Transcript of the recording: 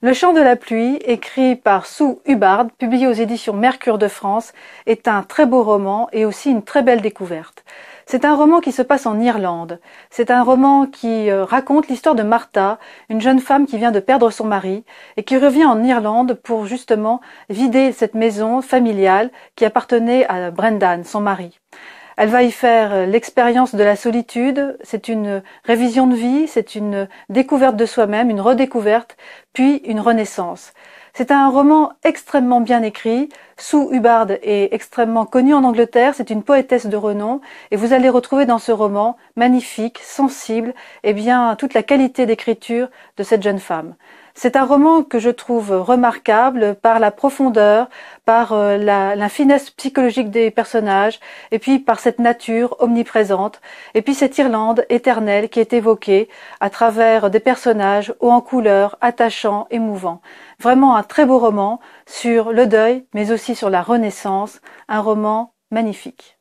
Le chant de la pluie, écrit par Sue Hubbard, publié aux éditions Mercure de France, est un très beau roman et aussi une très belle découverte. C'est un roman qui se passe en Irlande. C'est un roman qui euh, raconte l'histoire de Martha, une jeune femme qui vient de perdre son mari et qui revient en Irlande pour justement vider cette maison familiale qui appartenait à Brendan, son mari. Elle va y faire euh, l'expérience de la solitude, c'est une révision de vie, c'est une découverte de soi-même, une redécouverte, puis une renaissance. C'est un roman extrêmement bien écrit. Sue Hubbard est extrêmement connue en Angleterre, c'est une poétesse de renom, et vous allez retrouver dans ce roman, magnifique, sensible, eh bien, toute la qualité d'écriture de cette jeune femme. C'est un roman que je trouve remarquable par la profondeur, par euh, la, finesse psychologique des personnages, et puis par cette nature omniprésente, et puis cette Irlande éternelle qui est évoquée à travers des personnages hauts en couleur, attachants, émouvants. Vraiment un très beau roman sur le deuil, mais aussi sur la Renaissance, un roman magnifique.